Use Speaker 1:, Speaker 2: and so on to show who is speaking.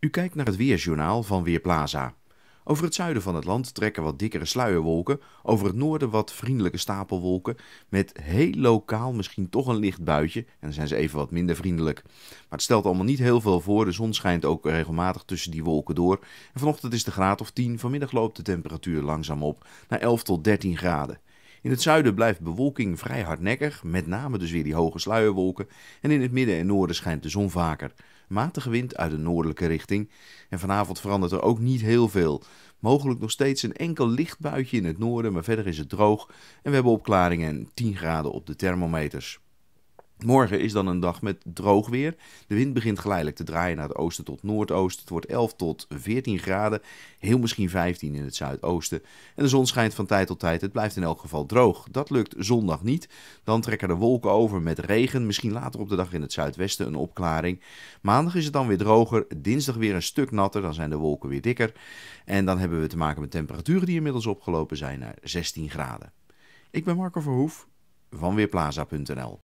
Speaker 1: U kijkt naar het Weerjournaal van Weerplaza. Over het zuiden van het land trekken wat dikkere sluierwolken, over het noorden wat vriendelijke stapelwolken, met heel lokaal misschien toch een licht buitje, en dan zijn ze even wat minder vriendelijk. Maar het stelt allemaal niet heel veel voor, de zon schijnt ook regelmatig tussen die wolken door. En vanochtend is de graad of 10, vanmiddag loopt de temperatuur langzaam op naar 11 tot 13 graden. In het zuiden blijft bewolking vrij hardnekkig, met name dus weer die hoge sluierwolken. En in het midden en noorden schijnt de zon vaker. Matige wind uit de noordelijke richting. En vanavond verandert er ook niet heel veel. Mogelijk nog steeds een enkel lichtbuitje in het noorden, maar verder is het droog. En we hebben opklaringen en 10 graden op de thermometers. Morgen is dan een dag met droog weer. De wind begint geleidelijk te draaien naar het oosten tot noordoosten. Het wordt 11 tot 14 graden, heel misschien 15 in het zuidoosten. En de zon schijnt van tijd tot tijd. Het blijft in elk geval droog. Dat lukt zondag niet. Dan trekken de wolken over met regen. Misschien later op de dag in het zuidwesten een opklaring. Maandag is het dan weer droger. Dinsdag weer een stuk natter. Dan zijn de wolken weer dikker. En dan hebben we te maken met temperaturen die inmiddels opgelopen zijn naar 16 graden. Ik ben Marco Verhoef van Weerplaza.nl